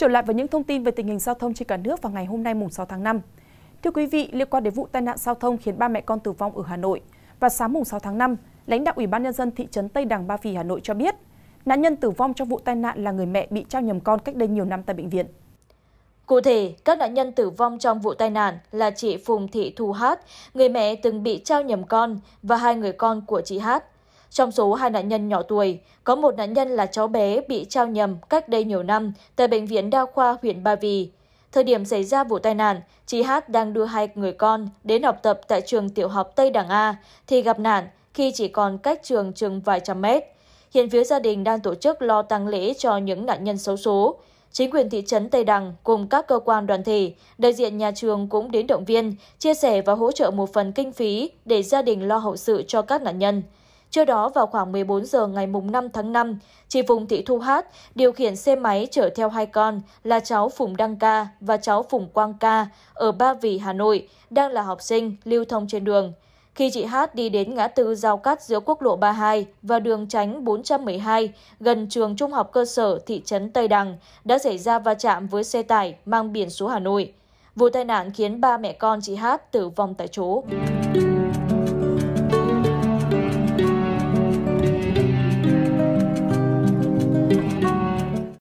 Trở lại với những thông tin về tình hình giao thông trên cả nước vào ngày hôm nay mùng 6 tháng 5. Thưa quý vị, liên quan đến vụ tai nạn giao thông khiến ba mẹ con tử vong ở Hà Nội, và sáng mùng 6 tháng 5, lãnh đạo Ủy ban nhân dân thị trấn Tây Đằng Ba Vì Hà Nội cho biết, nạn nhân tử vong trong vụ tai nạn là người mẹ bị trao nhầm con cách đây nhiều năm tại bệnh viện. Cụ thể, các nạn nhân tử vong trong vụ tai nạn là chị Phùng Thị Thu Hát, người mẹ từng bị trao nhầm con và hai người con của chị Hát. Trong số hai nạn nhân nhỏ tuổi, có một nạn nhân là cháu bé bị trao nhầm cách đây nhiều năm tại Bệnh viện Đa khoa huyện Ba Vì. Thời điểm xảy ra vụ tai nạn, chị Hát đang đưa hai người con đến học tập tại trường tiểu học Tây Đảng A thì gặp nạn khi chỉ còn cách trường chừng vài trăm mét. Hiện phía gia đình đang tổ chức lo tăng lễ cho những nạn nhân xấu số. Chính quyền thị trấn Tây Đằng cùng các cơ quan đoàn thể, đại diện nhà trường cũng đến động viên, chia sẻ và hỗ trợ một phần kinh phí để gia đình lo hậu sự cho các nạn nhân. Trước đó vào khoảng 14 giờ ngày 5 tháng 5, chị Phùng Thị Thu Hát điều khiển xe máy chở theo hai con là cháu Phùng Đăng Ca và cháu Phùng Quang Ca ở Ba Vì, Hà Nội, đang là học sinh lưu thông trên đường. Khi chị Hát đi đến ngã tư giao cắt giữa quốc lộ 32 và đường tránh 412 gần trường trung học cơ sở thị trấn Tây Đằng đã xảy ra va chạm với xe tải mang biển số Hà Nội. Vụ tai nạn khiến ba mẹ con chị Hát tử vong tại chỗ.